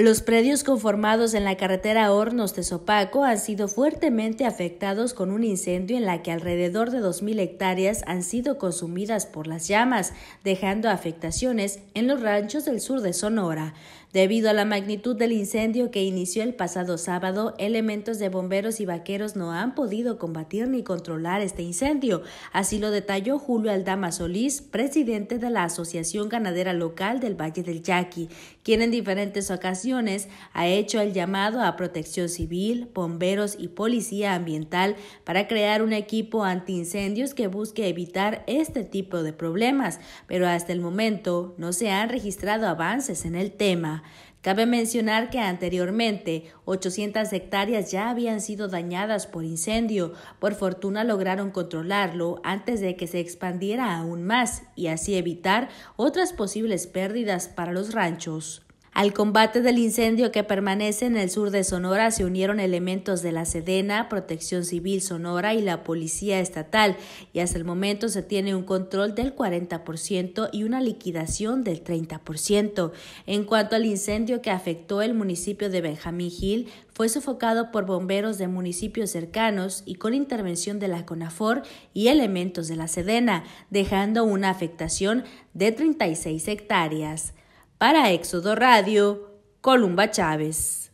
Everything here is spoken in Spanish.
Los predios conformados en la carretera Hornos de Sopaco han sido fuertemente afectados con un incendio en la que alrededor de 2.000 hectáreas han sido consumidas por las llamas, dejando afectaciones en los ranchos del sur de Sonora. Debido a la magnitud del incendio que inició el pasado sábado, elementos de bomberos y vaqueros no han podido combatir ni controlar este incendio. Así lo detalló Julio Aldama Solís, presidente de la Asociación Ganadera Local del Valle del Yaqui, quien en diferentes ocasiones ha hecho el llamado a protección civil, bomberos y policía ambiental para crear un equipo antiincendios que busque evitar este tipo de problemas, pero hasta el momento no se han registrado avances en el tema. Cabe mencionar que anteriormente 800 hectáreas ya habían sido dañadas por incendio. Por fortuna lograron controlarlo antes de que se expandiera aún más y así evitar otras posibles pérdidas para los ranchos. Al combate del incendio que permanece en el sur de Sonora se unieron elementos de la Sedena, Protección Civil Sonora y la Policía Estatal y hasta el momento se tiene un control del 40% y una liquidación del 30%. En cuanto al incendio que afectó el municipio de Benjamín Gil, fue sofocado por bomberos de municipios cercanos y con intervención de la CONAFOR y elementos de la Sedena, dejando una afectación de 36 hectáreas. Para Éxodo Radio, Columba Chávez.